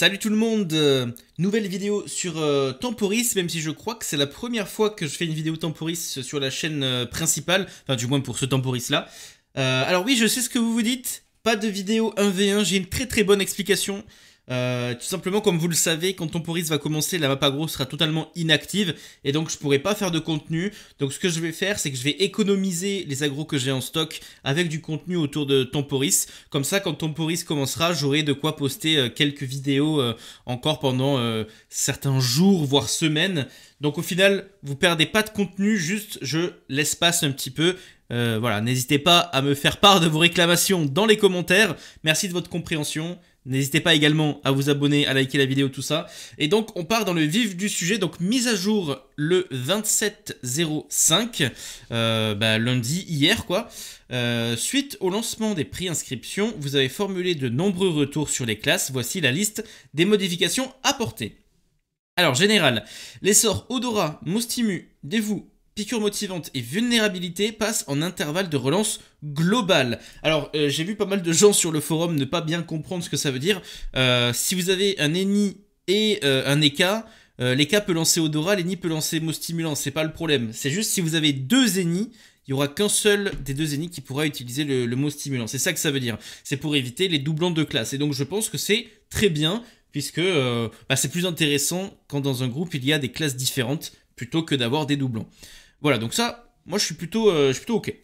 Salut tout le monde euh, Nouvelle vidéo sur euh, Temporis, même si je crois que c'est la première fois que je fais une vidéo Temporis sur la chaîne euh, principale, enfin du moins pour ce Temporis là. alors oui, je sais ce que vous vous dites, pas de vidéo 1v1, j'ai une très très bonne explication. Euh, tout simplement, comme vous le savez, quand Temporis va commencer, la map agro sera totalement inactive et donc je pourrai pas faire de contenu. Donc ce que je vais faire, c'est que je vais économiser les agros que j'ai en stock avec du contenu autour de Temporis. Comme ça, quand Temporis commencera, j'aurai de quoi poster euh, quelques vidéos euh, encore pendant certains jours, voire semaines. Donc au final, vous perdez pas de contenu, juste je laisse passer un petit peu voilà, n'hésitez pas à me faire part de vos réclamations dans les commentaires. Merci de votre compréhension N'hésitez pas également à vous abonner, à liker la vidéo, tout ça. Et donc, on part dans le vif du sujet. Donc, mise à jour le 27.05, euh, bah, lundi, hier, quoi. Euh, suite au lancement des prix inscriptions, vous avez formulé de nombreux retours sur les classes. Voici la liste des modifications apportées. Alors, général, les sorts Odora, Moustimu, Dévou, motivante et vulnérabilité passent en intervalle de relance global. Alors, euh, j'ai vu pas mal de gens sur le forum ne pas bien comprendre ce que ça veut dire. Euh, si vous avez un ennemi et euh, un les l'Eka peut lancer odorat, l'ENI peut lancer mot stimulant, c'est pas le problème. C'est juste si vous avez deux ennemis il y aura qu'un seul des deux ennemis qui pourra utiliser le, mot stimulant. C'est ça que ça veut dire. C'est pour éviter les doublons de classe. Et donc je pense que c'est très bien, puisque bah, c'est plus intéressant quand dans un groupe il y a des classes différentes plutôt que d'avoir des doublons. Voilà, donc ça, moi je suis plutôt, euh, je suis plutôt ok.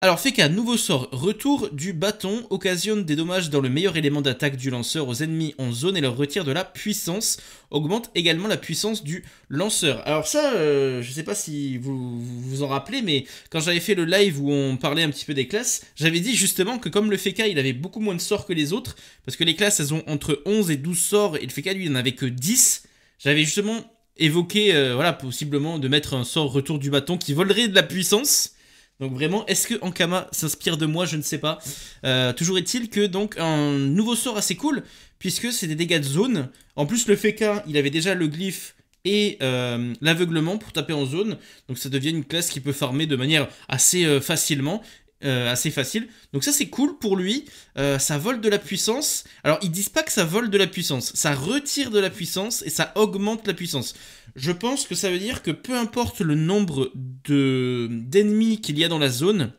Alors Feka, nouveau sort, retour du bâton, occasionne des dommages dans le meilleur élément d'attaque du lanceur aux ennemis en zone et leur retire de la puissance, augmente également la puissance du lanceur. Alors ça, je euh, je sais pas si vous vous en rappelez, mais quand j'avais fait le live où on parlait un petit peu des classes, j'avais dit justement que comme le Feka il avait beaucoup moins de sorts que les autres, parce que les classes elles ont entre 11 et 12 sorts et le Feka lui il en avait que 10, j'avais justement évoquer, euh, voilà, possiblement de mettre un sort retour du bâton qui volerait de la puissance. Donc vraiment, est-ce que Ankama s'inspire de moi Je ne sais pas. Euh, toujours est-il que donc un nouveau sort assez cool, puisque c'est des dégâts de zone. En plus, le Feka, il avait déjà le glyphe et euh, l'aveuglement pour taper en zone. Donc ça devient une classe qui peut farmer de manière assez facilement. Euh, assez facile. Donc ça c'est cool pour lui, euh, ça vole de la puissance. Alors ils disent pas que ça vole de la puissance, ça retire de la puissance et ça augmente la puissance. Je pense que ça veut dire que peu importe le nombre de d'ennemis qu'il y a dans la zone,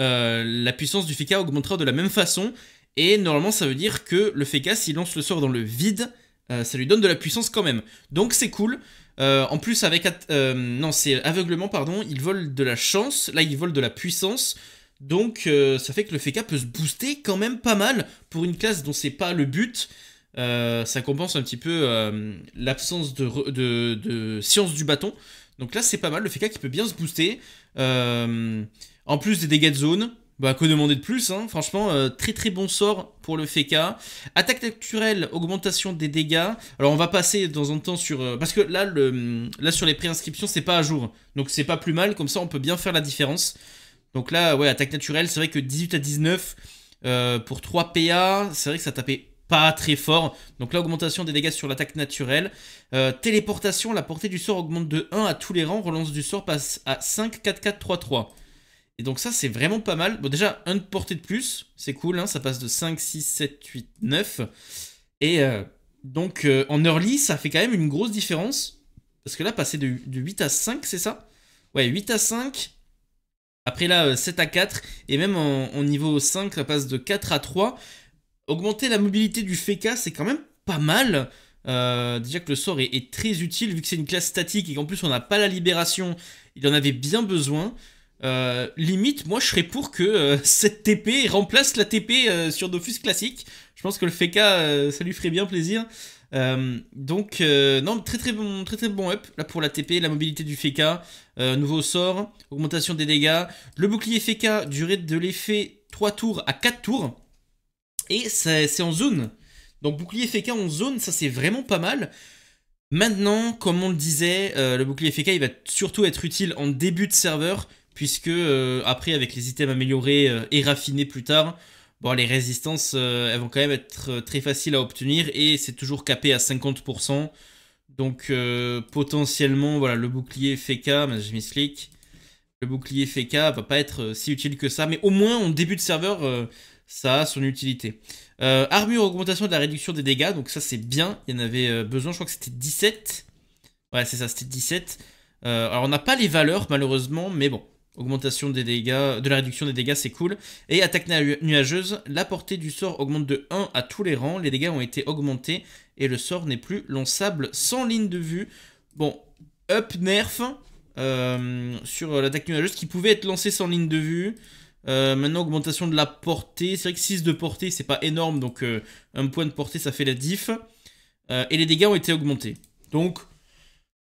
euh, la puissance du Feka augmentera de la même façon. Et normalement ça veut dire que le Feka s'il lance le sort dans le vide, ça lui donne de la puissance quand même. Donc c'est cool. Euh, en plus, avec. Euh, non, c'est aveuglement, pardon. Ils vole de la chance. Là, ils vole de la puissance. Donc, euh, ça fait que le FK peut se booster quand même pas mal pour une classe dont c'est pas le but. ça compense un petit peu l'absence de, de, science du bâton. Donc là, c'est pas mal. Le FK qui peut bien se booster. en plus des dégâts de zone. Bah, que demander de plus, hein franchement, euh, très très bon sort pour le FK. Attaque naturelle, augmentation des dégâts. Alors on va passer dans un temps sur... Euh, parce que là, le, là sur les préinscriptions, c'est pas à jour. Donc c'est pas plus mal, comme ça on peut bien faire la différence. Donc là, ouais, attaque naturelle, c'est vrai que 18 à 19, euh, pour 3 PA, c'est vrai que ça tapait pas très fort. Donc là, augmentation des dégâts sur l'attaque naturelle. téléportation, la portée du sort augmente de 1 à tous les rangs. Relance du sort passe à 5, 4, 4, 3, 3. Et donc ça, c'est vraiment pas mal. Bon, déjà, un de portée de plus, c'est cool, hein, ça passe de 5, 6, 7, 8, 9. Et euh, donc, euh, en early, ça fait quand même une grosse différence. Parce que là, passer de, 8 à 5, c'est ça Ouais, 8 à 5. Après là, 7 euh, à 4. Et même en, niveau 5, ça passe de 4 à 3. Augmenter la mobilité du FECA, c'est quand même pas mal. déjà que le sort est, est très utile, vu que c'est une classe statique et qu'en plus on n'a pas la libération. Il en avait bien besoin. Euh, limite, moi je serais pour que euh, cette TP remplace la TP euh, sur Dofus classique. Je pense que le FK, ça lui ferait bien plaisir. donc, non, très très bon, très très bon up là pour la TP, la mobilité du FK, nouveau sort, augmentation des dégâts, le bouclier FK, durée de l'effet 3 tours à 4 tours, et c'est en zone. Donc, bouclier FK en zone, ça c'est vraiment pas mal. Maintenant, comme on le disait, le bouclier FK il va surtout être utile en début de serveur puisque euh, après avec les items améliorés euh, et raffinés plus tard, bon, les résistances euh, elles vont quand même être très faciles à obtenir et c'est toujours capé à 50%. Donc potentiellement voilà le bouclier FK, je m'explique, le bouclier FK va pas être si utile que ça, mais au moins en début de serveur ça a son utilité. armure augmentation de la réduction des dégâts, donc ça c'est bien, il y en avait besoin, je crois que c'était 17. Ouais c'est ça, c'était 17. alors on n'a pas les valeurs malheureusement, mais bon, Augmentation des dégâts, de la réduction des dégâts, c'est cool. Et attaque nuageuse, la portée du sort augmente de 1 à tous les rangs. Les dégâts ont été augmentés et le sort n'est plus lançable sans ligne de vue. Bon, up nerf euh, sur l'attaque nuageuse qui pouvait être lancée sans ligne de vue. Euh, maintenant, augmentation de la portée. C'est vrai que 6 de portée, c'est pas énorme. Donc, euh, un point de portée, ça fait la diff. et les dégâts ont été augmentés. Donc,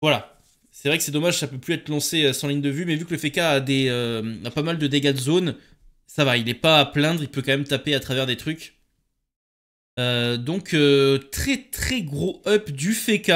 voilà. C'est vrai que c'est dommage, ça peut plus être lancé euh, sans ligne de vue, mais vu que le FK a, des, euh, pas mal de dégâts de zone, ça va, il n'est pas à plaindre, il peut quand même taper à travers des trucs. Euh, donc très très gros up du FK.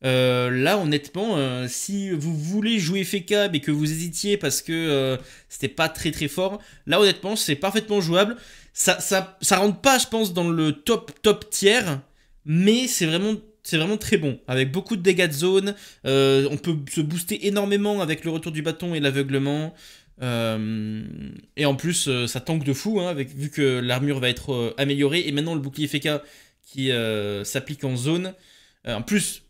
là honnêtement, si vous voulez jouer FK mais que vous hésitiez parce que c'était pas très très fort, là honnêtement c'est parfaitement jouable. Ça, ça, rentre pas je pense dans le top top tiers, mais c'est vraiment c'est vraiment très bon. Avec beaucoup de dégâts de zone, euh, on peut se booster énormément avec le retour du bâton et l'aveuglement. Euh, et en plus, euh, ça tank de fou, hein, avec, vu que l'armure va être améliorée. Et maintenant, le bouclier Feka qui s'applique en zone. en plus,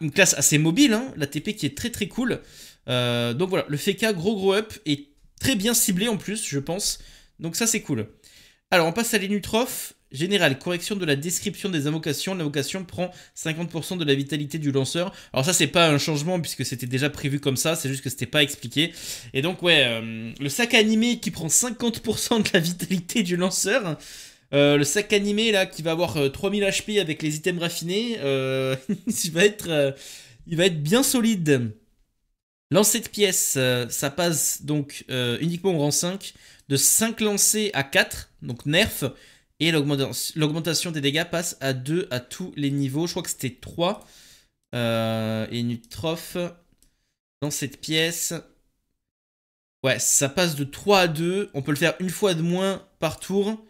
une classe assez mobile, hein, la TP qui est très très cool. donc voilà, le FK gros gros up est très bien ciblé en plus, je pense. Donc ça, c'est cool. Alors, on passe à l'Enutroph. Général, correction de la description des invocations. L'invocation prend 50% de la vitalité du lanceur. Alors ça, c'est pas un changement puisque c'était déjà prévu comme ça, c'est juste que c'était pas expliqué. Et donc, ouais, euh, le sac animé qui prend 50% de la vitalité du lanceur. Euh, le sac animé là qui va avoir 3000 euh, HP avec les items raffinés, il, va être, il va être bien solide. Lancer de pièces, ça passe donc uniquement au rang 5, de 5 lancés à 4, donc nerf. Et l'augmentation des dégâts passe à 2 à tous les niveaux. Je crois que c'était 3. Euh, et Nutroph, dans cette pièce. Ouais, ça passe de 3 à 2. On peut le faire une fois de moins par tour.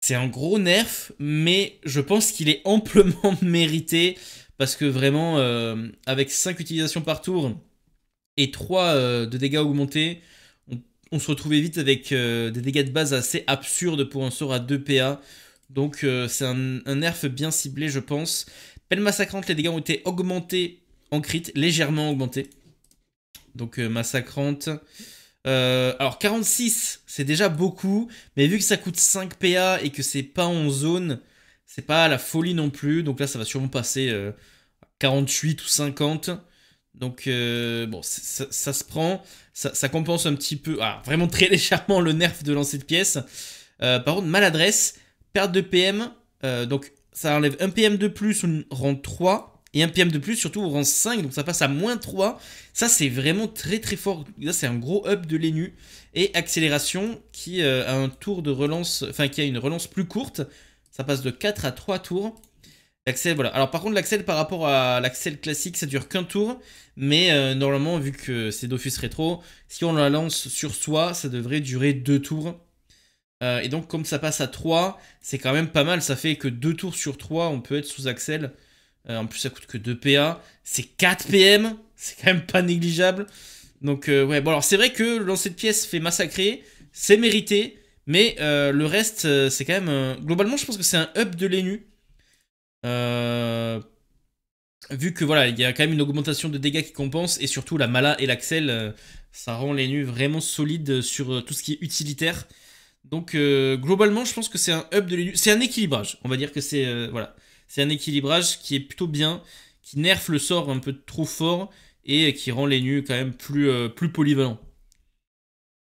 C'est un gros nerf, mais je pense qu'il est amplement mérité. Parce que vraiment, euh, avec 5 utilisations par tour et 3 euh, de dégâts augmentés, on se retrouvait vite avec euh, des dégâts de base assez absurdes pour un sort à 2 PA. Donc euh, c'est un, nerf bien ciblé, je pense. Pelle massacrante, les dégâts ont été augmentés en crit, légèrement augmentés. Donc euh, massacrante. alors 46, c'est déjà beaucoup, mais vu que ça coûte 5 PA et que c'est pas en zone, c'est pas la folie non plus. Donc là, ça va sûrement passer à 48 ou 50. Donc euh, bon, ça, se prend, ça, compense un petit peu, ah, vraiment très légèrement le nerf de lancer de pièce. Euh, par contre, maladresse, perte de PM, euh, donc ça enlève 1 PM de plus au rang 3 et 1 PM de plus surtout au rang 5, donc ça passe à moins 3. Ça c'est vraiment très très fort, là c'est un gros up de l'ENU. Et accélération qui a un tour de relance, enfin qui a une relance plus courte, ça passe de 4 à 3 tours voilà. Alors par contre, l'axel par rapport à l'axel classique, ça dure qu'un tour, mais euh, normalement, vu que c'est d'office Rétro, si on la lance sur soi, ça devrait durer deux tours. Euh, et donc, comme ça passe à 3, c'est quand même pas mal. Ça fait que deux tours sur trois on peut être sous axel. Euh, en plus, ça coûte que 2 PA. C'est 4 PM, c'est quand même pas négligeable. Donc, ouais, bon, alors c'est vrai que lancer de pièce fait massacrer, c'est mérité, mais le reste, c'est quand même. Globalement, je pense que c'est un up de l'ENU euh, vu que voilà, il y a quand même une augmentation de dégâts qui compense, et surtout la Mala et l'Axel, euh, ça rend les nus vraiment solides sur euh, tout ce qui est utilitaire. Donc globalement, je pense que c'est un up de C'est un équilibrage. On va dire que c'est voilà, c'est un équilibrage qui est plutôt bien, qui nerfe le sort un peu trop fort et qui rend les nus quand même plus plus polyvalent.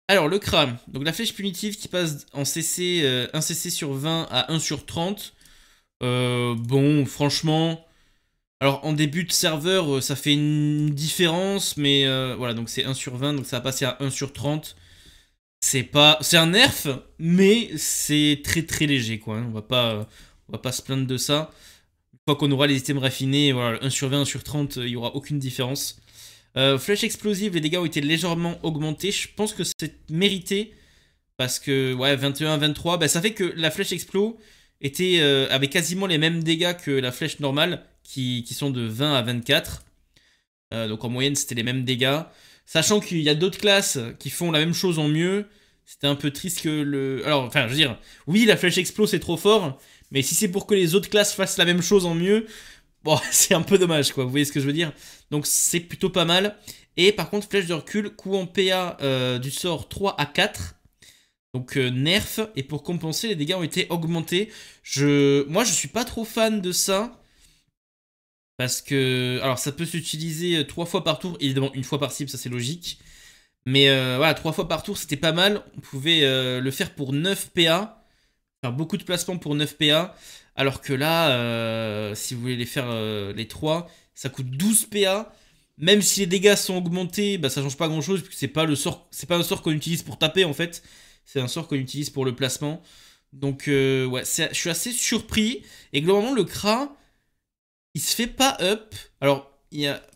Alors le crâne, donc la flèche punitive qui passe en CC 1 CC sur 20 à 1 sur 30 euh, bon, franchement, alors en début de serveur, euh, ça fait une différence, mais euh, voilà, donc c'est 1 sur 20, donc ça va passer à 1 sur 30. C'est pas, c'est un nerf, mais c'est très très léger, quoi. Hein. On va pas, on va pas se plaindre de ça. Une fois qu'on aura les items raffinés, voilà, 1 sur 20, 1 sur 30, il y aura aucune différence. flèche explosive, les dégâts ont été légèrement augmentés. Je pense que c'est mérité. Parce que, ouais, 21, 23, ben, ça fait que la flèche explose était, euh, avait quasiment les mêmes dégâts que la flèche normale, qui, sont de 20 à 24. Euh, donc en moyenne, c'était les mêmes dégâts. Sachant qu'il y a d'autres classes qui font la même chose en mieux, c'était un peu triste que le... Alors, enfin, je veux dire, oui, la flèche explose, c'est trop fort, mais si c'est pour que les autres classes fassent la même chose en mieux, bon, c'est un peu dommage, quoi, vous voyez ce que je veux dire Donc c'est plutôt pas mal. Et par contre, flèche de recul, coup en PA euh, du sort 3 à 4, donc euh, nerf, et pour compenser, les dégâts ont été augmentés. Je... Moi, je suis pas trop fan de ça. Parce que, alors ça peut s'utiliser euh, trois fois par tour, évidemment une fois par cible, ça c'est logique. Mais euh, voilà, trois fois par tour, c'était pas mal. On pouvait le faire pour 9 PA. Faire beaucoup de placements pour 9 PA. Alors que là, si vous voulez les faire les trois, ça coûte 12 PA même si les dégâts sont augmentés, ça bah, ça change pas grand chose, puisque c'est pas le sort, c'est pas un sort qu'on utilise pour taper en fait, c'est un sort qu'on utilise pour le placement. Donc euh, ouais, je suis assez surpris. Et globalement, le Kra, il se fait pas up. Alors,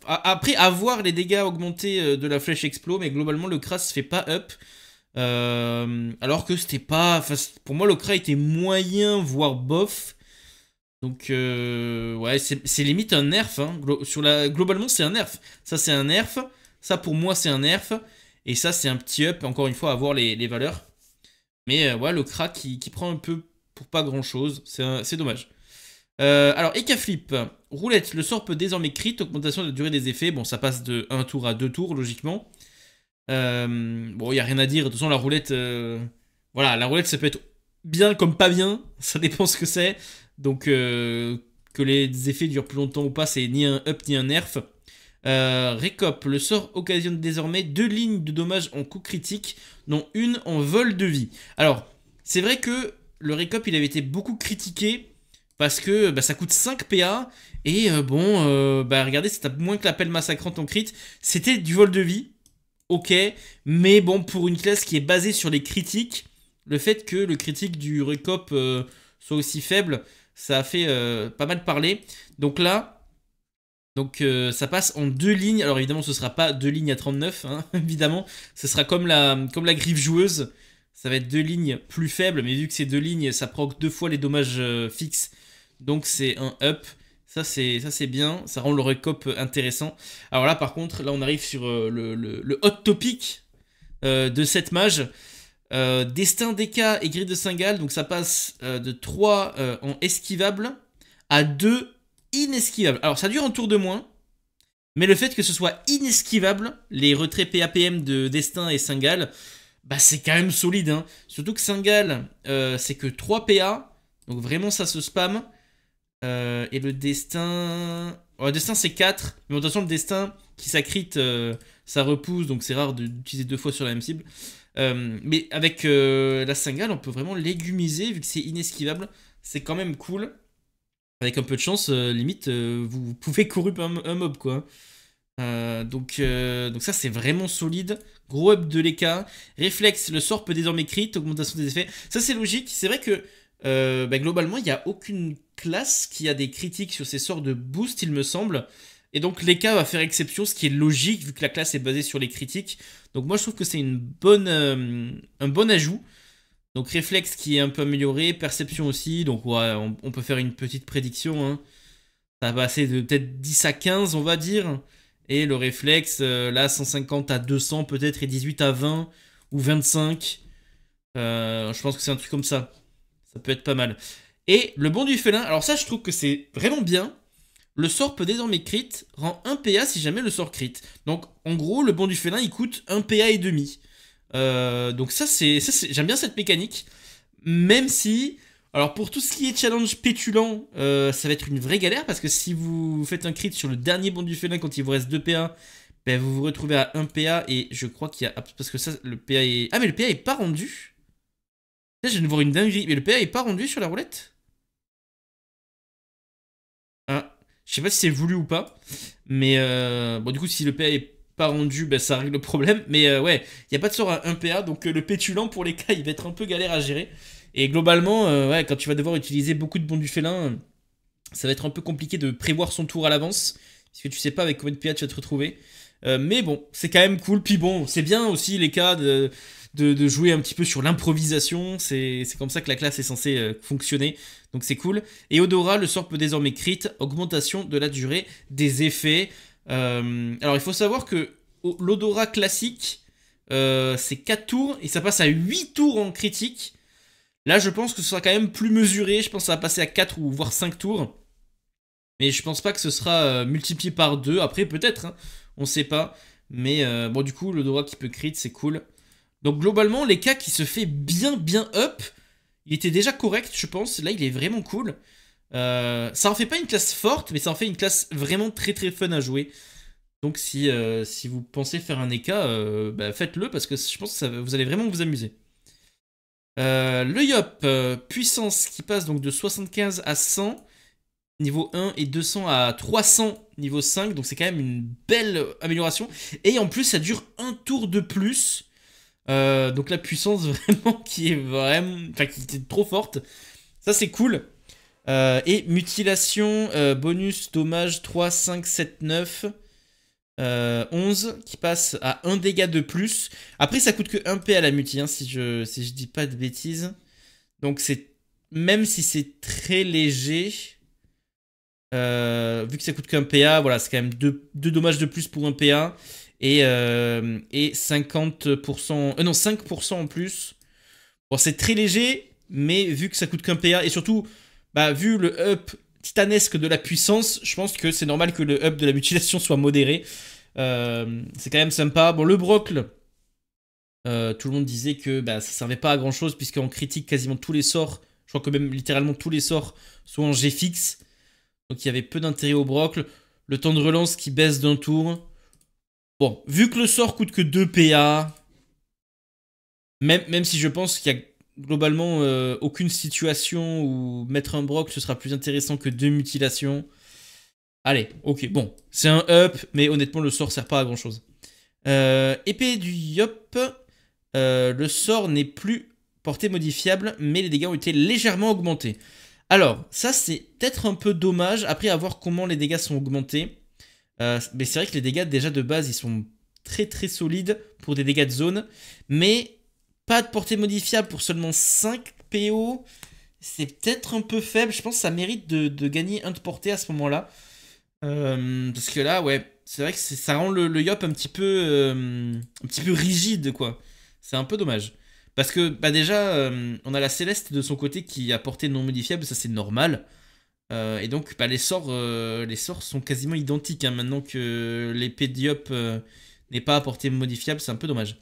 après avoir les dégâts augmentés euh, de la flèche explo, mais globalement, le Kra se fait pas up. Euh, alors que c'était pas. Pour moi, le Kra était moyen, voire bof. Donc, euh, ouais, c'est limite un nerf. Hein. globalement, c'est un nerf. Ça, c'est un nerf. Ça, pour moi, c'est un nerf. Et ça, c'est un petit up, encore une fois, à voir les, valeurs. Mais euh, ouais, le crack qui, prend un peu pour pas grand chose. C'est dommage. Euh, alors, Ekaflip, Roulette, le sort peut désormais crit, augmentation de la durée des effets. Bon, ça passe de 1 tour à 2 tours, logiquement. Euh, bon, il n'y a rien à dire. De toute façon, la roulette. voilà, la roulette, ça peut être bien comme pas bien. Ça dépend ce que c'est. Donc euh, que les effets durent plus longtemps ou pas, c'est ni un up ni un nerf. Euh, Récop, le sort occasionne désormais deux lignes de dommages en coup critique, dont une en vol de vie. Alors, c'est vrai que le Récop, il avait été beaucoup critiqué parce que bah, ça coûte 5 PA, et euh, bon, euh, bah, regardez, c'est moins que l'appel massacrant en crit. C'était du vol de vie, ok, mais bon, pour une classe qui est basée sur les critiques, le fait que le critique du Récop soit aussi faible, ça a fait euh, pas mal parler. Donc là, donc, euh, ça passe en deux lignes. Alors évidemment, ce ne sera pas deux lignes à 39, hein, évidemment. Ce sera comme la, comme la griffe joueuse. Ça va être deux lignes plus faibles, mais vu que c'est deux lignes, ça proc deux fois les dommages euh, fixes. Donc c'est un up. Ça c'est bien, ça rend le recop intéressant. Alors là par contre, là on arrive sur le, hot topic de cette mage. Euh, Destin d'Eka et Gris de Singal, donc ça passe euh, de 3 euh, en esquivable à 2 inesquivable Alors ça dure un tour de moins, mais le fait que ce soit inesquivable, les retraits PAPM de Destin et Singal, bah c'est quand même solide. Hein. Surtout que Singal, c'est que 3 PA, donc vraiment ça se spam. et le Destin... le Destin c'est 4, mais de toute façon le Destin qui s'acrite, ça repousse, donc c'est rare d'utiliser deux fois sur la même cible. Euh, mais avec euh, la cingale, on peut vraiment légumiser vu que c'est inesquivable. C'est quand même cool. Avec un peu de chance, euh, limite, vous pouvez corrupt un, mob quoi. donc, donc ça c'est vraiment solide. Gros up de l'EK. Réflexe, le sort peut désormais crit, augmentation des effets. Ça c'est logique. C'est vrai que bah, globalement, il n'y a aucune classe qui a des critiques sur ces sorts de boost, il me semble. Et donc l'ECA e va faire exception, ce qui est logique vu que la classe est basée sur les critiques. Donc moi je trouve que c'est une bonne, euh, un bon ajout. Donc réflexe qui est un peu amélioré, perception aussi. Donc on, peut faire une petite prédiction. Hein. Ça va passer de peut-être 10 à 15 on va dire. Et le réflexe, euh, là 150 à 200 peut-être et 18 à 20 ou 25. Euh, je pense que c'est un truc comme ça. Ça peut être pas mal. Et le bon du félin, alors ça je trouve que c'est vraiment bien le sort peut désormais crit, rend 1 PA si jamais le sort crit. Donc en gros, le bon du félin il coûte 1 PA et demi. Euh, donc ça c'est, j'aime bien cette mécanique, même si, alors pour tout ce qui est challenge pétulant, euh, ça va être une vraie galère parce que si vous faites un crit sur le dernier bon du félin quand il vous reste 2 PA, ben, vous vous retrouvez à 1 PA et je crois qu'il y a parce que ça le PA est ah mais le PA est pas rendu. je viens de voir une dinguerie, mais le PA est pas rendu sur la roulette. Je sais pas si c'est voulu ou pas, mais euh, bon, du coup, si le PA est pas rendu, ben, ça règle le problème. Mais euh, ouais, il n'y a pas de sort à 1 PA, donc euh, le pétulant pour les cas, il va être un peu galère à gérer. Et globalement, ouais, quand tu vas devoir utiliser beaucoup de bons du félin, ça va être un peu compliqué de prévoir son tour à l'avance, parce que tu sais pas avec combien de PA tu vas te retrouver. mais bon, c'est quand même cool. Puis bon, c'est bien aussi les cas de de, jouer un petit peu sur l'improvisation. C'est comme ça que la classe est censée euh, fonctionner. Donc c'est cool. Et Odora, le sort peut désormais crit, augmentation de la durée des effets. Euh, alors il faut savoir que L'Odora classique, euh, c'est 4 tours et ça passe à 8 tours en critique. Là, je pense que ce sera quand même plus mesuré. Je pense que ça va passer à 4 ou voire 5 tours. Mais je pense pas que ce sera multiplié par 2. Après, peut-être. Hein. On sait pas. Mais bon, du coup, l'Odora qui peut crit, c'est cool. Donc globalement, les qui se fait bien bien up, il était déjà correct, je pense. Là, il est vraiment cool. Euh, ça en fait pas une classe forte, mais ça en fait une classe vraiment très très fun à jouer. Donc si, euh, si vous pensez faire un EK, euh, bah, faites-le parce que je pense que vous allez vraiment vous amuser. le Yop, puissance qui passe donc de 75 à 100, niveau 1 et 200 à 300, niveau 5, donc c'est quand même une belle amélioration. Et en plus, ça dure un tour de plus. Euh, donc la puissance vraiment qui est vraiment, enfin qui était trop forte. Ça c'est cool. Euh, et mutilation, euh, bonus, dommage 3, 5, 7, 9, 11 qui passe à 1 dégât de plus. Après ça coûte que 1 PA à la muti hein, si, je, je dis pas de bêtises. Donc c'est même si c'est très léger, vu que ça coûte qu'un PA, voilà, c'est quand même 2 dommages de plus pour un PA et, 50%, euh, euh, non, 5% en plus. Bon, c'est très léger, mais vu que ça coûte qu'un PA, et surtout, bah, vu le up titanesque de la puissance, je pense que c'est normal que le up de la mutilation soit modéré. Euh, c'est quand même sympa. Bon, le brocle, tout le monde disait que bah, ça servait pas à grand chose, puisqu'on critique quasiment tous les sorts. Je crois que même littéralement tous les sorts sont en G fixe. Donc il y avait peu d'intérêt au brocle. Le temps de relance qui baisse d'un tour. Bon, vu que le sort coûte que 2 PA, même, même si je pense qu'il y a globalement euh, aucune situation où mettre un broc ce sera plus intéressant que deux mutilations. Allez, ok, bon, c'est un up, mais honnêtement le sort sert pas à grand chose. Euh, épée du Yop, euh, le sort n'est plus porté modifiable, mais les dégâts ont été légèrement augmentés. Alors, ça c'est peut-être un peu dommage, après à voir comment les dégâts sont augmentés. Euh, mais c'est vrai que les dégâts déjà de base, ils sont très très solides pour des dégâts de zone. Mais pas de portée modifiable pour seulement 5 PO. C'est peut-être un peu faible. Je pense que ça mérite de, gagner un de portée à ce moment-là. Euh, parce que là, ouais, c'est vrai que ça rend le, Yop euh, un petit peu, rigide, quoi. C'est un peu dommage. Parce que bah, déjà, on a la Céleste de son côté qui a portée non modifiable, ça c'est normal. Euh, et donc, bah, les, sorts, euh, les sorts sont quasiment identiques. Hein. maintenant que l'épée d'Iop euh, n'est pas à portée modifiable, c'est un peu dommage.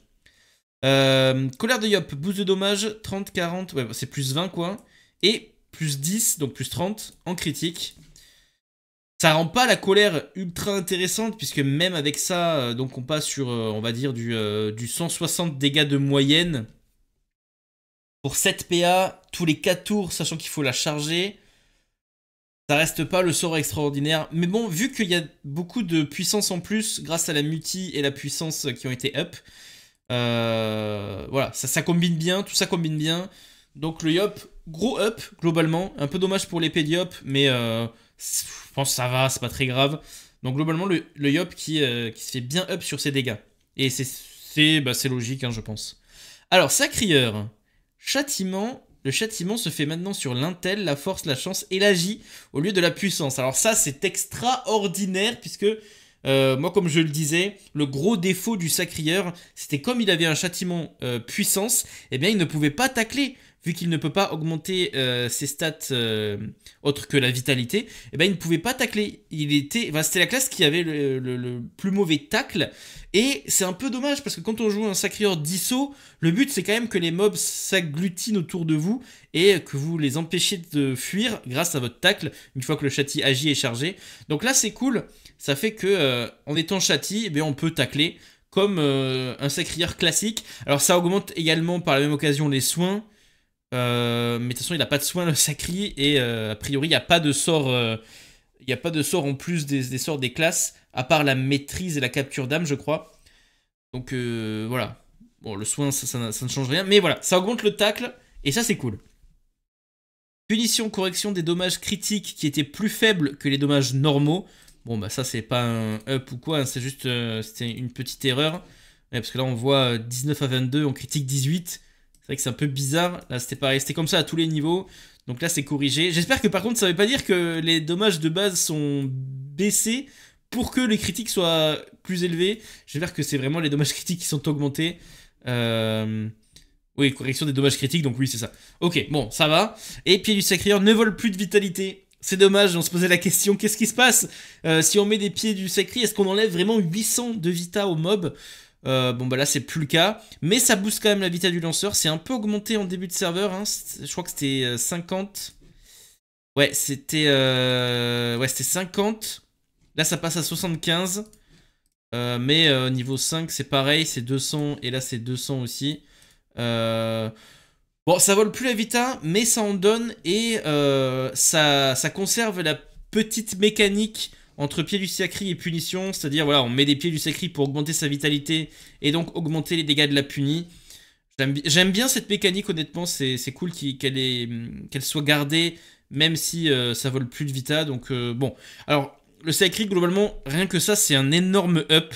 colère de Yop, boost de dommage, 30, 40, c'est plus 20 quoi. Et plus 10, donc plus 30 en critique. Ça rend pas la colère ultra intéressante, puisque même avec ça, donc on passe sur, on va dire, du, du 160 dégâts de moyenne. Pour 7 PA, tous les 4 tours, sachant qu'il faut la charger ça reste pas le sort extraordinaire. Mais bon, vu qu'il y a beaucoup de puissance en plus, grâce à la multi et la puissance qui ont été up, euh, voilà, ça, ça, combine bien, tout ça combine bien. Donc le Yop, gros up globalement. Un peu dommage pour l'épée Yop, mais euh, je pense que ça va, c'est pas très grave. Donc globalement, le, Yop qui, euh, qui, se fait bien up sur ses dégâts. Et c'est bah, logique, hein, je pense. Alors, Sacrieur, châtiment le châtiment se fait maintenant sur l'intel, la force, la chance et la au lieu de la puissance. Alors ça, c'est extraordinaire puisque euh, moi, comme je le disais, le gros défaut du sacrieur, c'était comme il avait un châtiment euh, puissance, eh bien, il ne pouvait pas tacler vu qu'il ne peut pas augmenter euh, ses stats autre euh, autres que la vitalité, eh ben, il ne pouvait pas tacler. Il était, c'était la classe qui avait le, plus mauvais tacle. Et c'est un peu dommage parce que quand on joue un sacrieur disso, le but c'est quand même que les mobs s'agglutinent autour de vous et que vous les empêchiez de fuir grâce à votre tacle une fois que le châti agit et chargé. Donc là c'est cool, ça fait que euh, en étant châti, eh ben, on peut tacler comme un sacrieur classique. Alors ça augmente également par la même occasion les soins. Euh, mais de toute façon, il n'a pas de soin le Sacri. Et euh, a priori, il n'y a pas de sort. Euh, il y a pas de sort en plus des, sorts des classes, à part la maîtrise et la capture d'âme, je crois. Donc voilà. Bon, le soin, ça, ne change rien. Mais voilà, ça augmente le tacle. Et ça, c'est cool. Punition, correction des dommages critiques qui étaient plus faibles que les dommages normaux. Bon, bah ça, c'est pas un up ou quoi. Hein. c'est juste c'était une petite erreur. parce que là, on voit 19 à 22, on critique 18. C'est vrai que c'est un peu bizarre. Là, c'était pareil. C'était comme ça à tous les niveaux. Donc là, c'est corrigé. J'espère que par contre, ça ne veut pas dire que les dommages de base sont baissés pour que les critiques soient plus élevées. J'espère que c'est vraiment les dommages critiques qui sont augmentés. Euh, oui, correction des dommages critiques, donc oui, c'est ça. Ok, bon, ça va. Et pied du sacré ne vole plus de vitalité. C'est dommage, on se posait la question, qu'est-ce qui se passe euh, Si on met des pieds du sacré, est-ce qu'on enlève vraiment 800 de vita au mob euh, bon bah là c'est plus le cas, mais ça booste quand même la vita du lanceur, c'est un peu augmenté en début de serveur, hein. je crois que c'était 50. Euh, ouais c'était 50, euh, là ça passe à 75, mais niveau 5 c'est pareil, c'est 200 et là c'est 200 aussi. Bon ça vole plus la vita mais ça en donne et ça, ça conserve la petite mécanique entre pieds du sacri et punition, c'est-à-dire voilà, on met des pieds du sacri pour augmenter sa vitalité et donc augmenter les dégâts de la punie. J'aime bien cette mécanique, honnêtement, c'est cool qu'elle soit gardée, même si euh, ça vole plus de vita. Donc euh, bon, alors le sacri, globalement, rien que ça, c'est un énorme up.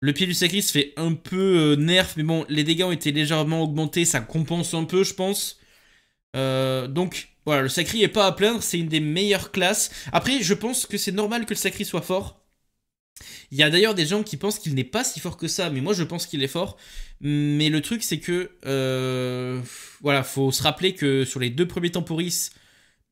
Le pied du sacri se fait un peu euh, nerf, mais bon, les dégâts ont été légèrement augmentés, ça compense un peu, je pense. donc voilà, le Sacri est pas à plaindre, c'est une des meilleures classes. Après, je pense que c'est normal que le Sacri soit fort. Il y a d'ailleurs des gens qui pensent qu'il n'est pas si fort que ça, mais moi je pense qu'il est fort. Mais le truc c'est que euh, voilà, faut se rappeler que sur les deux premiers temporis,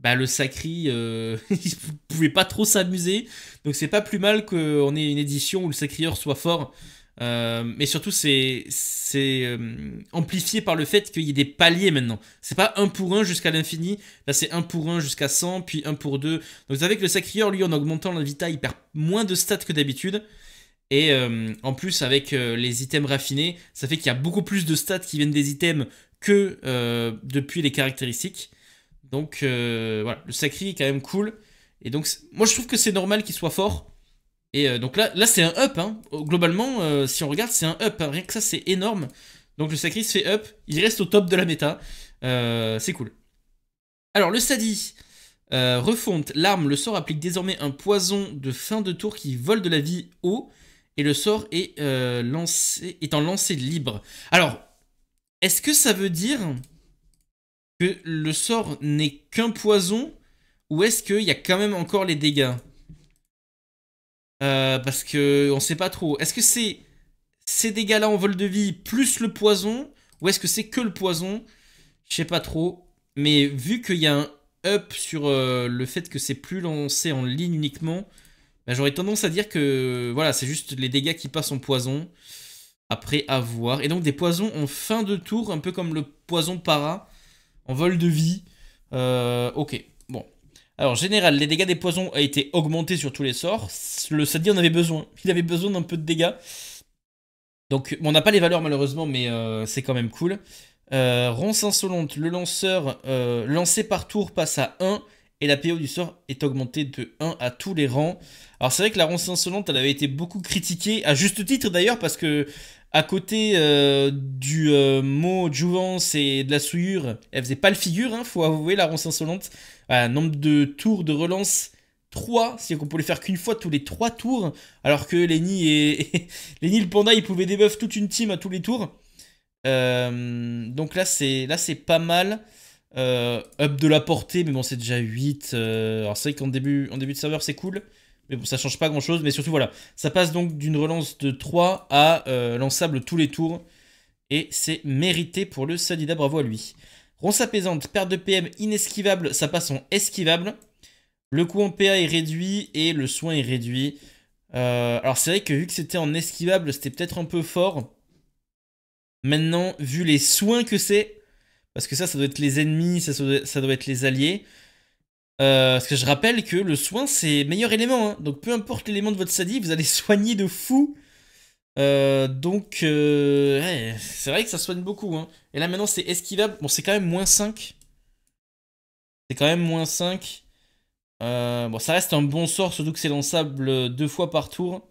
bah, le Sacri, euh, pouvait pas trop s'amuser. Donc c'est pas plus mal qu'on ait une édition où le Sacrieur soit fort. Euh, mais surtout, c'est euh, amplifié par le fait qu'il y ait des paliers maintenant. C'est pas un pour un jusqu'à l'infini. Là, c'est un pour un jusqu'à 100, puis un pour 2. Donc, vous savez que le sacrieur, lui, en augmentant la vita, il perd moins de stats que d'habitude. Et euh, en plus, avec les items raffinés, ça fait qu'il y a beaucoup plus de stats qui viennent des items que depuis les caractéristiques. Donc, voilà, le sacri est quand même cool. Et donc, moi, je trouve que c'est normal qu'il soit fort. Et euh, donc là, là c'est un up. Hein. Globalement, euh, si on regarde, c'est un up. Hein. Rien que ça, c'est énorme. Donc le Sacris fait up. Il reste au top de la méta. Euh, c'est cool. Alors le Sadi. refonte, l'arme, le sort applique désormais un poison de fin de tour qui vole de la vie haut, et le sort est, lancé, est en lancé libre. Alors, est-ce que ça veut dire que le sort n'est qu'un poison, ou est-ce qu'il y a quand même encore les dégâts euh, parce que on sait pas trop. Est-ce que c'est ces dégâts-là en vol de vie plus le poison Ou est-ce que c'est que le poison Je sais pas trop. Mais vu qu'il y a un up sur euh, le fait que c'est plus lancé en ligne uniquement, bah, j'aurais tendance à dire que voilà, c'est juste les dégâts qui passent en poison. Après avoir. Et donc des poisons en fin de tour, un peu comme le poison para, en vol de vie. Euh, ok. Alors, général, les dégâts des poisons ont été augmentés sur tous les sorts. Le Sadi en avait besoin. Il avait besoin d'un peu de dégâts. Donc, on n'a pas les valeurs malheureusement, mais euh, c'est quand même cool. Euh, ronce insolente, le lanceur euh, lancé par tour passe à 1 et la PO du sort est augmentée de 1 à tous les rangs. Alors c'est vrai que la ronce insolente, elle avait été beaucoup critiquée, à juste titre d'ailleurs, parce que à côté du mot jouvence et de la souillure, elle faisait pas le figure, hein, faut avouer, la ronce insolente un nombre de tours de relance 3, c'est-à-dire qu'on pouvait faire qu'une fois tous les 3 tours, alors que Lenny et, Lenny le panda, ils pouvaient débuff toute une team à tous les tours. Euh, donc là, c'est là c'est pas mal. Euh, up de la portée, mais bon, c'est déjà 8. Euh, alors c'est vrai qu'en début, en début de serveur, c'est cool. Mais bon, ça change pas grand-chose. Mais surtout, voilà, ça passe donc d'une relance de 3 à lançable tous les tours. Et c'est mérité pour le Sadida, bravo à lui. Ron s'apaisante, perte de PM inesquivable, ça passe en esquivable. Le coût en PA est réduit et le soin est réduit. Euh, alors c'est vrai que vu que c'était en esquivable, c'était peut-être un peu fort. Maintenant, vu les soins que c'est, parce que ça, ça doit être les ennemis, ça, doit être les alliés. Euh, parce que je rappelle que le soin, c'est meilleur élément. Hein. Donc peu importe l'élément de votre sadie, vous allez soigner de fou. Euh, donc, euh, c'est vrai que ça soigne beaucoup. Hein. Et là, maintenant, c'est esquivable. Bon, c'est quand même moins 5. C'est quand même moins 5. Euh, bon, ça reste un bon sort, surtout que c'est lançable deux fois par tour.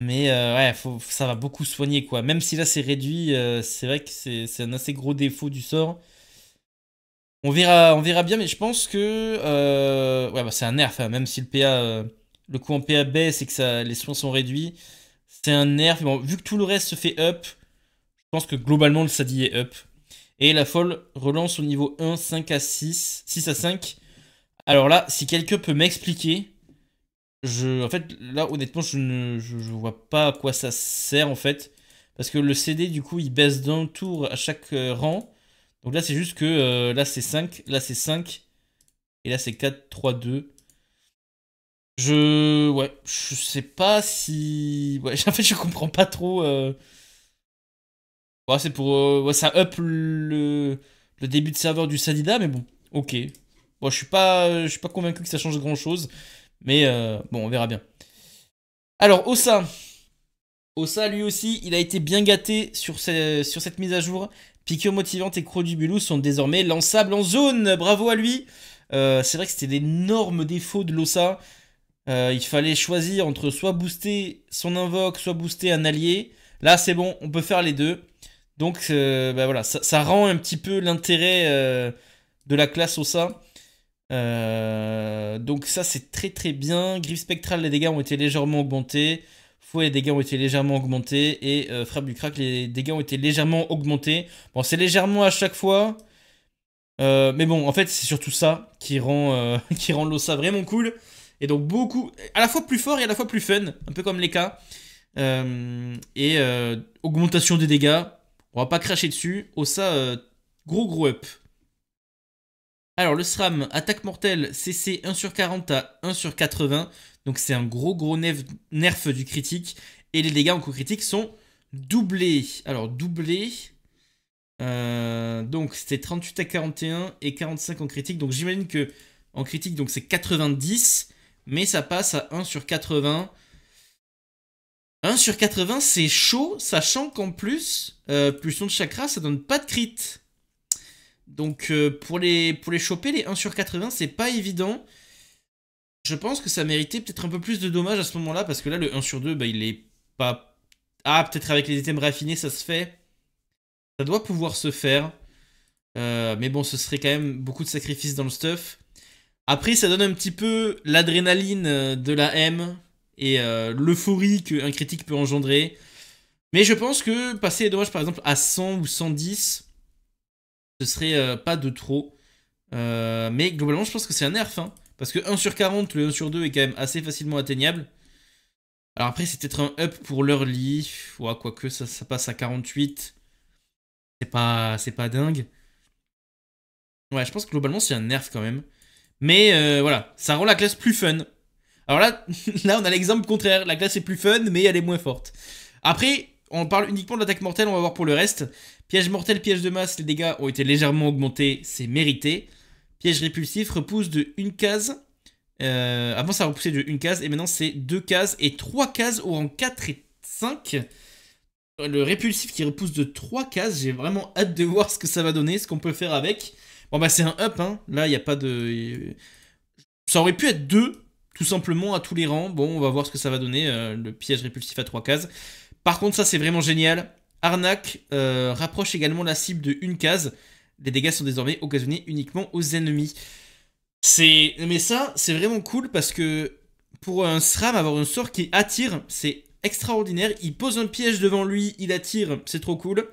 Mais ouais, ça va beaucoup soigner, quoi. Même si là, c'est réduit, c'est vrai que c'est un assez gros défaut du sort. On verra, on verra bien, mais je pense que... ouais, bah, c'est un nerf, hein. même si le PA... le coût en PA baisse et que ça, les soins sont réduits c'est un nerf. vu que tout le reste se fait up, je pense que globalement le Sadi est up. Et la folle relance au niveau 1, 5 à 6, 6 à 5. Alors là, si quelqu'un peut m'expliquer, je, en fait, là honnêtement, je ne vois pas à quoi ça sert en fait. Parce que le CD, du coup, il baisse d'un tour à chaque euh, rang. Donc là, c'est juste que euh, là, c'est 5, là, c'est 5, et là, c'est 4, 3, 2. Je. Ouais, je sais pas si. Ouais, en fait, je comprends pas trop. Euh. Ouais, c'est pour. Euh, ouais, ça up le... le début de serveur du Sadida, mais bon, ok. Bon, je suis pas, je suis pas convaincu que ça change grand chose, mais euh, bon, on verra bien. Alors, Osa. Osa, lui aussi, il a été bien gâté sur, sur cette mise à jour. Piqûre motivante et du Bulou sont désormais lançables en zone. Bravo à lui. c'est vrai que c'était l'énorme défaut de l'Osa. Euh, il fallait choisir entre soit booster son invoque, soit booster un allié. Là, c'est bon, on peut faire les deux. Donc, euh, bah voilà, ça, rend un petit peu l'intérêt euh, de la classe au donc ça, c'est très très bien. Griffe spectrale, les dégâts ont été légèrement augmentés. Fouet, les dégâts ont été légèrement augmentés. Et frappe du crack, les dégâts ont été légèrement augmentés. Bon, c'est légèrement à chaque fois. mais bon, en fait, c'est surtout ça qui rend, qui rend l'OSA vraiment cool. Et donc beaucoup, à la fois plus fort et à la fois plus fun, un peu comme les cas. Euh, et euh, augmentation des dégâts, on va pas cracher dessus. Oh ça, euh, gros gros up. Alors le SRAM, attaque mortelle, CC 1 sur 40 à 1 sur 80. Donc c'est un gros gros nerf, du critique. Et les dégâts en co critique sont doublés. Alors doublés, donc c'était 38 à 41 et 45 en critique. Donc j'imagine que en critique, donc c'est 90 mais ça passe à 1 sur 80. 1 sur 80, c'est chaud, sachant qu'en plus, plus euh, pulsion de chakra, ça donne pas de crit. Donc euh, pour, les, pour les choper, les 1 sur 80, c'est pas évident. Je pense que ça méritait peut-être un peu plus de dommages à ce moment-là, parce que là, le 1 sur 2, bah, il est pas... Ah, peut-être avec les items raffinés, ça se fait. Ça doit pouvoir se faire. Euh, mais bon, ce serait quand même beaucoup de sacrifices dans le stuff. Après, ça donne un petit peu l'adrénaline euh, de la M et euh, l'euphorie qu'un critique peut engendrer. Mais je pense que passer les dommages par exemple à 100 ou 110, ce serait euh, pas de trop. mais globalement, je pense que c'est un nerf. Hein. parce que 1 sur 40, le 1 sur 2 est quand même assez facilement atteignable. Alors après, c'est peut-être un up pour l'early. Ouais, quoique ça, passe à 48. C'est pas, pas dingue. Ouais, je pense que globalement, c'est un nerf quand même. Mais euh, voilà, ça rend la classe plus fun. Alors là, là on a l'exemple contraire. La classe est plus fun, mais elle est moins forte. Après, on parle uniquement de l'attaque mortelle, on va voir pour le reste. Piège mortel, piège de masse, les dégâts ont été légèrement augmentés, c'est mérité. Piège répulsif repousse de une case. Euh, avant ça repoussait de une case, et maintenant c'est deux cases et trois cases au rang 4 et 5. Le répulsif qui repousse de trois cases, j'ai vraiment hâte de voir ce que ça va donner, ce qu'on peut faire avec. Bon, bah, c'est un up, hein. Là, il n'y a pas de. Ça aurait pu être deux, tout simplement, à tous les rangs. Bon, on va voir ce que ça va donner, euh, le piège répulsif à 3 cases. Par contre, ça, c'est vraiment génial. Arnaque euh, rapproche également la cible de une case. Les dégâts sont désormais occasionnés uniquement aux ennemis. C'est. Mais ça, c'est vraiment cool parce que pour un SRAM, avoir un sort qui attire, c'est extraordinaire. Il pose un piège devant lui, il attire, c'est trop cool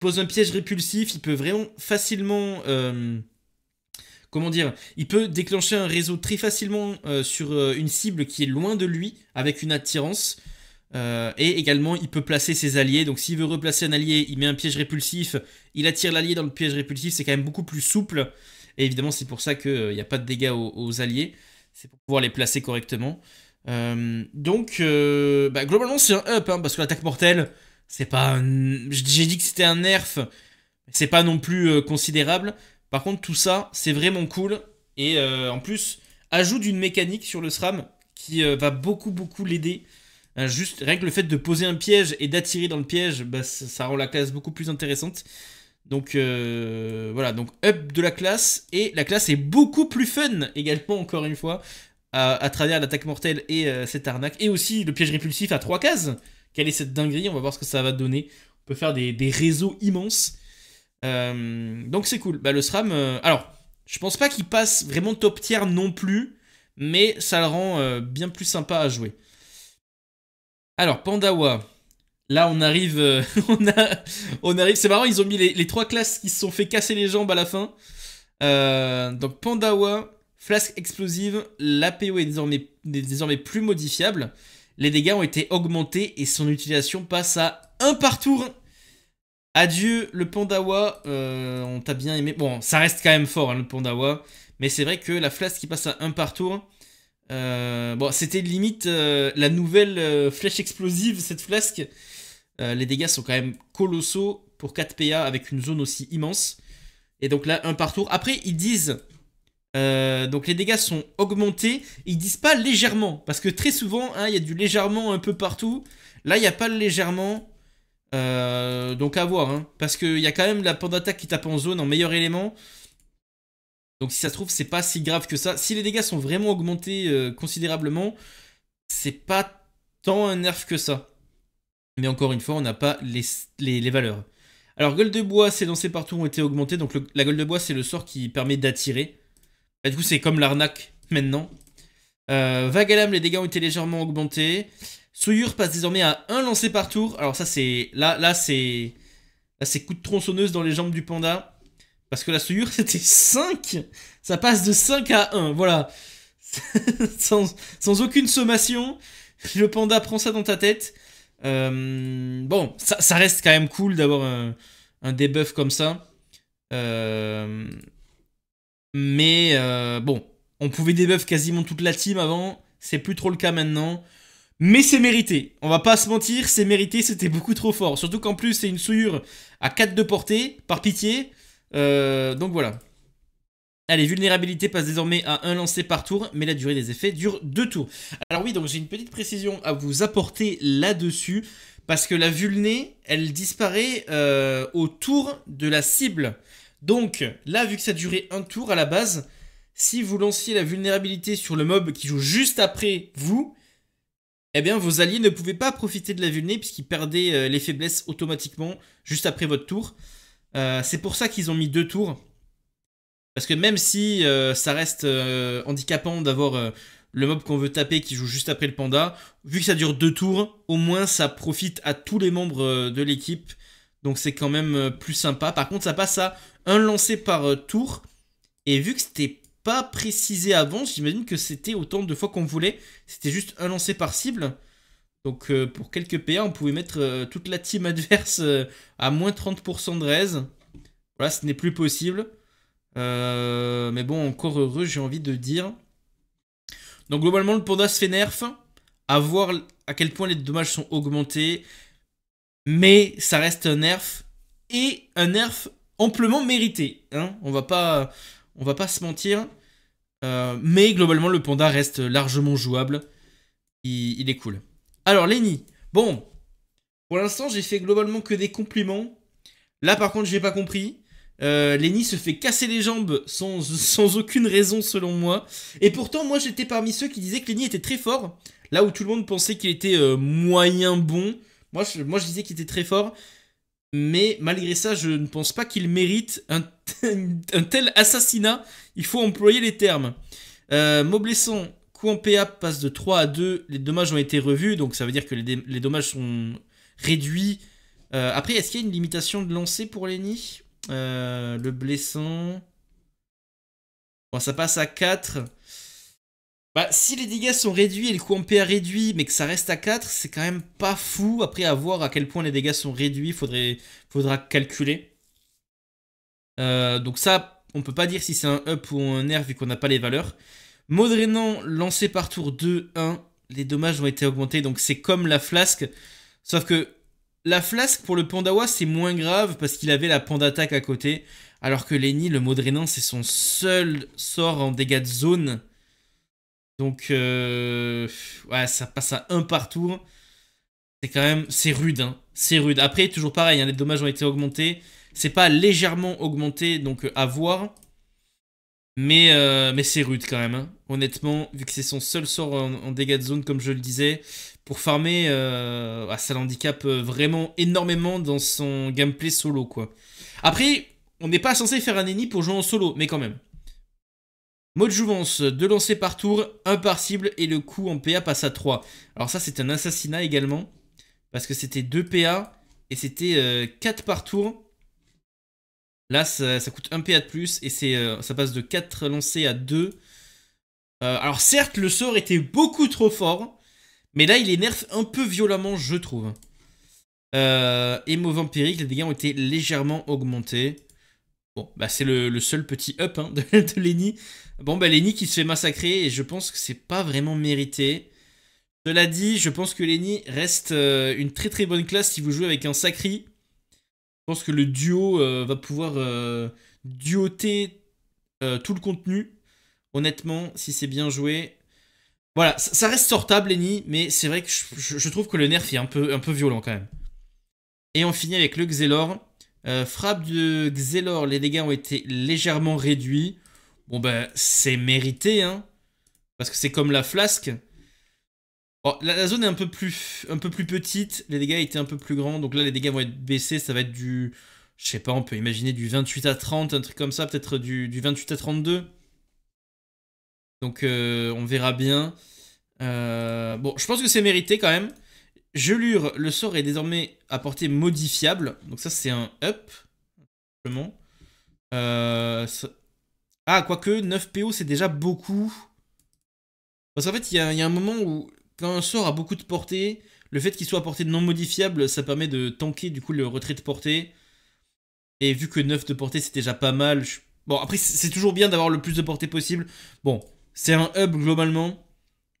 pose un piège répulsif, il peut vraiment facilement... Euh, comment dire Il peut déclencher un réseau très facilement euh, sur euh, une cible qui est loin de lui, avec une attirance. et également, il peut placer ses alliés. Donc s'il veut replacer un allié, il met un piège répulsif, il attire l'allié dans le piège répulsif, c'est quand même beaucoup plus souple. Et évidemment, c'est pour ça qu'il n'y a pas de dégâts aux, alliés. C'est pour pouvoir les placer correctement. donc, bah, globalement, c'est un up, hein, parce que l'attaque mortelle, c'est pas. J'ai dit que c'était un nerf. C'est pas non plus euh, considérable. Par contre, tout ça, c'est vraiment cool. Et euh, en plus, ajoute une mécanique sur le SRAM qui euh, va beaucoup, beaucoup l'aider. juste, rien que le fait de poser un piège et d'attirer dans le piège, bah, ça, rend la classe beaucoup plus intéressante. Donc voilà, donc up de la classe. Et la classe est beaucoup plus fun également, encore une fois, à, à travers l'attaque mortelle et cette arnaque. Et aussi le piège répulsif à 3 cases quelle est cette dinguerie. On va voir ce que ça va donner. On peut faire des, réseaux immenses. Euh, donc c'est cool. Bah, le SRAM, euh, alors, je pense pas qu'il passe vraiment top tiers non plus, mais ça le rend euh, bien plus sympa à jouer. Alors, Pandawa. Là, on arrive. on, arrive. C'est marrant, ils ont mis les, trois classes qui se sont fait casser les jambes à la fin. donc, Pandawa, flasque explosive, l'APO est désormais, désormais plus modifiable les dégâts ont été augmentés et son utilisation passe à 1 par tour. Adieu le Pandawa, euh, on t'a bien aimé. Bon, ça reste quand même fort hein, le Pandawa, mais c'est vrai que la flasque qui passe à 1 par tour, euh, bon, c'était limite euh, la nouvelle flèche explosive, cette flasque. les dégâts sont quand même colossaux pour 4 PA avec une zone aussi immense. Et donc là, 1 par tour. Après, ils disent euh, donc les dégâts sont augmentés. Ils disent pas légèrement, parce que très souvent, hein, il y a du légèrement un peu partout. Là, il n'y a pas le légèrement. Euh, donc à voir, hein, parce qu'il y a quand même la pente d'attaque qui tape en zone en meilleur élément. Donc si ça se trouve, c'est pas si grave que ça. Si les dégâts sont vraiment augmentés euh, considérablement, c'est pas tant un nerf que ça. Mais encore une fois, on n'a pas les, valeurs. Alors, gueule de bois, ces lancers partout ont été augmentés. Donc la gueule de bois, c'est le sort qui permet d'attirer. Bah, du coup, c'est comme l'arnaque maintenant. Euh, Vagalam, les dégâts ont été légèrement augmentés. Souillure passe désormais à 1 lancé par tour. Alors ça, c'est... Là, là c'est... Là, c'est coup de tronçonneuse dans les jambes du panda. Parce que la souillure, c'était 5 Ça passe de 5 à 1, voilà. sans, aucune sommation, le panda prend ça dans ta tête. Euh, bon, ça, reste quand même cool d'avoir un, un debuff comme ça. Euh, mais euh, bon, on pouvait débuff quasiment toute la team avant, c'est plus trop le cas maintenant. Mais c'est mérité, on va pas se mentir, c'est mérité, c'était beaucoup trop fort. Surtout qu'en plus c'est une souillure à 4 de portée, par pitié. Euh, donc voilà. Allez, vulnérabilité passe désormais à un lancé par tour, mais la durée des effets dure 2 tours. Alors oui, donc j'ai une petite précision à vous apporter là-dessus, parce que la vulné, elle disparaît euh, autour de la cible. Donc là, vu que ça durait un tour à la base, si vous lanciez la vulnérabilité sur le mob qui joue juste après vous, eh bien vos alliés ne pouvaient pas profiter de la vulnérabilité puisqu'ils perdaient euh, les faiblesses automatiquement juste après votre tour. Euh, c'est pour ça qu'ils ont mis deux tours. Parce que même si euh, ça reste handicapant d'avoir le mob qu'on veut taper qui joue juste après le panda, vu que ça dure deux tours, au moins ça profite à tous les membres de l'équipe donc c'est quand même euh, plus sympa. Par contre, ça passe à un lancé par euh, tour. Et vu que c'était pas précisé avant, j'imagine que c'était autant de fois qu'on voulait. C'était juste un lancé par cible. Donc euh, pour quelques PA, on pouvait mettre toute la team adverse à moins 30% de raise. Voilà, ce n'est plus possible. mais bon, encore heureux, j'ai envie de dire. Donc globalement, le panda se fait nerf. À voir à quel point les dommages sont augmentés mais ça reste un nerf et un nerf amplement mérité. Hein. on va pas, on va pas se mentir. Euh, mais globalement, le panda reste largement jouable. Il, est cool. Alors, Lenny. Bon, pour l'instant, j'ai fait globalement que des compliments. Là, par contre, j'ai pas compris. Euh, Lenny se fait casser les jambes sans, aucune raison, selon moi. Et pourtant, moi, j'étais parmi ceux qui disaient que Lenny était très fort. Là où tout le monde pensait qu'il était euh, moyen bon. Moi, je, disais qu'il était très fort, mais malgré ça, je ne pense pas qu'il mérite un, tel assassinat. Il faut employer les termes. Euh, blessant, coup en PA passe de 3 à 2. Les dommages ont été revus, donc ça veut dire que les, dommages sont réduits. Euh, après, est-ce qu'il y a une limitation de lancer pour Lenny euh, Le blessant. Bon, ça passe à 4. Bah, si les dégâts sont réduits et le coup en PA réduit, mais que ça reste à 4, c'est quand même pas fou. Après, à voir à quel point les dégâts sont réduits, faudrait, faudra calculer. Euh, donc ça, on peut pas dire si c'est un up ou un nerf vu qu'on n'a pas les valeurs. Modrénant lancé par tour 2, 1. Les dommages ont été augmentés, donc c'est comme la flasque. Sauf que la flasque, pour le Pandawa, c'est moins grave parce qu'il avait la panda à côté. Alors que Lenny, le Modrénant c'est son seul sort en dégâts de zone donc, euh, ouais, ça passe à un par tour. C'est quand même, c'est rude, hein. C'est rude. Après, toujours pareil, hein, les dommages ont été augmentés. C'est pas légèrement augmenté, donc euh, à voir. Mais, euh, mais c'est rude quand même. Hein. Honnêtement, vu que c'est son seul sort en, dégâts de zone, comme je le disais, pour farmer, ah, ça l'handicape vraiment énormément dans son gameplay solo. quoi. Après, on n'est pas censé faire un ennemi pour jouer en solo, mais quand même. Mode jouvence, 2 lancés par tour, 1 par cible et le coup en PA passe à 3. Alors ça c'est un assassinat également, parce que c'était 2 PA et c'était 4 euh, par tour. Là ça, coûte 1 PA de plus et euh, ça passe de 4 lancés à 2. Euh, alors certes le sort était beaucoup trop fort, mais là il énerve un peu violemment je trouve. et mauvais empirique, les dégâts ont été légèrement augmentés. Bon, bah c'est le, seul petit up hein, de, de Lenny. Bon, bah, Lenny qui se fait massacrer, et je pense que c'est pas vraiment mérité. Cela dit, je pense que Lenny reste euh, une très très bonne classe si vous jouez avec un Sacri. Je pense que le duo euh, va pouvoir euh, duoter tout le contenu. Honnêtement, si c'est bien joué. Voilà, ça, reste sortable, Lenny, mais c'est vrai que je, trouve que le nerf est un peu, un peu violent quand même. Et on finit avec le Xelor. frappe de Xelor, les dégâts ont été légèrement réduits. Bon, ben, c'est mérité, hein. Parce que c'est comme la flasque. la, zone est un peu, plus, un peu plus petite. Les dégâts étaient un peu plus grands. Donc là, les dégâts vont être baissés. Ça va être du. Je sais pas, on peut imaginer du 28 à 30, un truc comme ça. Peut-être du, 28 à 32. Donc euh, on verra bien. Euh, bon, je pense que c'est mérité quand même. Gelure, le sort est désormais à portée modifiable. Donc ça, c'est un up. Simplement. Euh, ah, quoique 9 PO c'est déjà beaucoup. Parce qu'en fait, il y, a un moment où, quand un sort a beaucoup de portée, le fait qu'il soit à portée non modifiable, ça permet de tanker du coup le retrait de portée. Et vu que 9 de portée c'est déjà pas mal. Bon, après, c'est toujours bien d'avoir le plus de portée possible. Bon, c'est un hub globalement.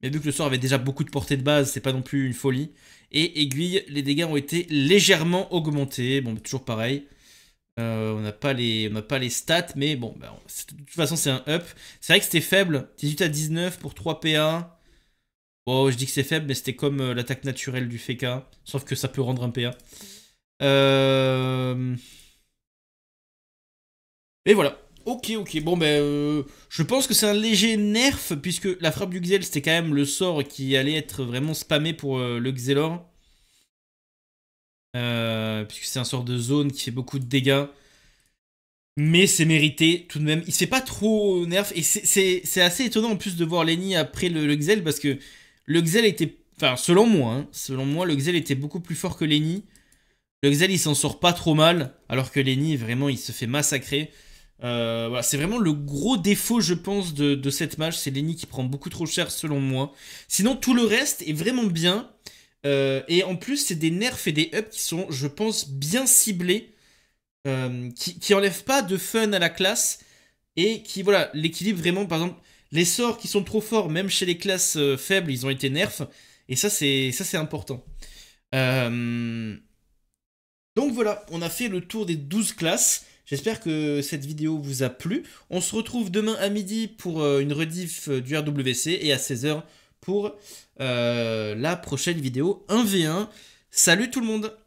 Mais vu que le sort avait déjà beaucoup de portée de base, c'est pas non plus une folie. Et aiguille, les dégâts ont été légèrement augmentés. Bon, toujours pareil. Euh, on n'a pas, les, pas les stats, mais bon, bah, de toute façon, c'est un up. C'est vrai que c'était faible. 18 à 19 pour 3 PA. Bon, je dis que c'est faible, mais c'était comme euh, l'attaque naturelle du FK. E sauf que ça peut rendre un PA. Euh, et voilà. Ok, ok. Bon, ben, je pense que c'est un léger nerf, puisque la frappe du Xel, c'était quand même le sort qui allait être vraiment spammé pour le Xelor. Euh, puisque c'est un sort de zone qui fait beaucoup de dégâts. Mais c'est mérité tout de même. Il se fait pas trop nerf. Et c'est assez étonnant en plus de voir Lenny après le, Xel parce que le Xel était. Enfin, selon moi, hein, selon moi, le Xel était beaucoup plus fort que Lenny. Le Xel il s'en sort pas trop mal. Alors que Lenny, vraiment, il se fait massacrer. Euh, voilà, c'est vraiment le gros défaut, je pense, de, de cette match. C'est Lenny qui prend beaucoup trop cher, selon moi. Sinon, tout le reste est vraiment bien. Euh, et en plus, c'est des nerfs et des ups qui sont, je pense, bien ciblés, euh, qui, qui enlèvent pas de fun à la classe, et qui, voilà, l'équilibre vraiment, par exemple, les sorts qui sont trop forts, même chez les classes euh, faibles, ils ont été nerfs, et ça, c'est, ça, c'est important. Donc voilà, on a fait le tour des 12 classes. J'espère que cette vidéo vous a plu. On se retrouve demain à midi pour une rediff du RWC et à 16h pour euh, la prochaine vidéo 1v1. Salut tout le monde